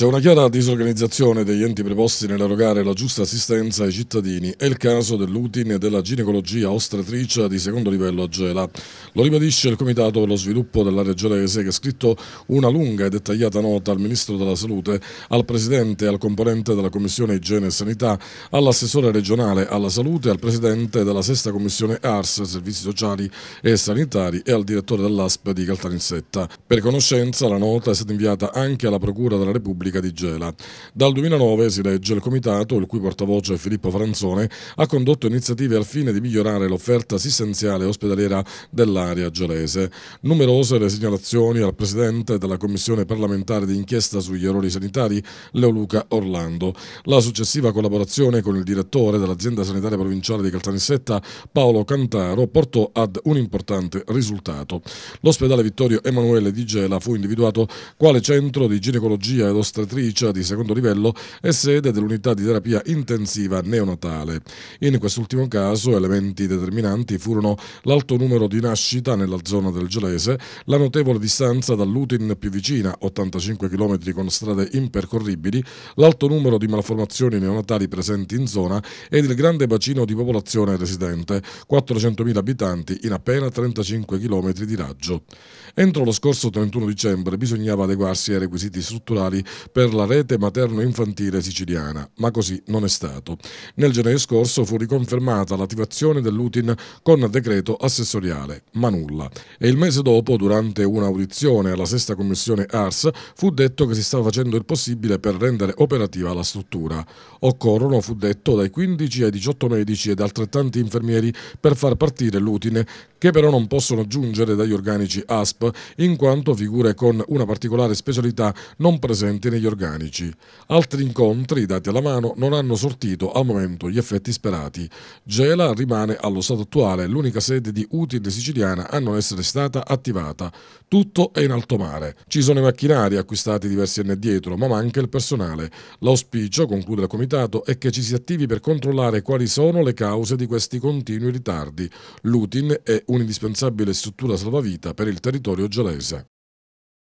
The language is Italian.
C'è una chiara disorganizzazione degli enti preposti nell'erogare la giusta assistenza ai cittadini. È il caso dell'UTIN e della ginecologia ostratrice di secondo livello a Gela. Lo ribadisce il Comitato per lo sviluppo dell'area gelese che ha scritto una lunga e dettagliata nota al Ministro della Salute, al Presidente e al componente della Commissione Igiene e Sanità, all'assessore regionale alla salute, al Presidente della Sesta Commissione ARS, Servizi Sociali e Sanitari e al Direttore dell'ASP di Caltanissetta. Per conoscenza la nota è stata inviata anche alla Procura della Repubblica Repubblica di Gela. Dal 2009 si legge il comitato, il cui portavoce è Filippo Franzone ha condotto iniziative al fine di migliorare l'offerta assistenziale ospedaliera dell'area gelese. Numerose le segnalazioni al presidente della commissione parlamentare di inchiesta sugli errori sanitari, Leoluca Orlando. La successiva collaborazione con il direttore dell'azienda sanitaria provinciale di Caltanissetta, Paolo Cantaro, portò ad un importante risultato. L'ospedale Vittorio Emanuele di Gela fu individuato quale centro di ginecologia ed ostetrica ostetricia di secondo livello e sede dell'unità di terapia intensiva neonatale. In quest'ultimo caso elementi determinanti furono l'alto numero di nascita nella zona del Gelese, la notevole distanza dall'Utin più vicina, 85 km con strade impercorribili, l'alto numero di malformazioni neonatali presenti in zona ed il grande bacino di popolazione residente, 400.000 abitanti in appena 35 km di raggio. Entro lo scorso 31 dicembre bisognava adeguarsi ai requisiti strutturali per la rete materno-infantile siciliana, ma così non è stato. Nel gennaio scorso fu riconfermata l'attivazione dell'UTIN con decreto assessoriale, ma nulla. E il mese dopo, durante un'audizione alla sesta commissione ARS, fu detto che si stava facendo il possibile per rendere operativa la struttura. Occorrono, fu detto, dai 15 ai 18 medici ed altrettanti infermieri per far partire l'utine, che però non possono giungere dagli organici ASP, in quanto figure con una particolare specialità non presenti negli organici. Altri incontri, dati alla mano, non hanno sortito al momento gli effetti sperati. Gela rimane allo stato attuale l'unica sede di Util siciliana a non essere stata attivata. Tutto è in alto mare. Ci sono i macchinari acquistati diversi anni addietro, ma manca il personale. L'auspicio, conclude il comitato, è che ci si attivi per controllare quali sono le cause di questi continui ritardi. L'UTIN è un'indispensabile struttura salvavita per il territorio gelese.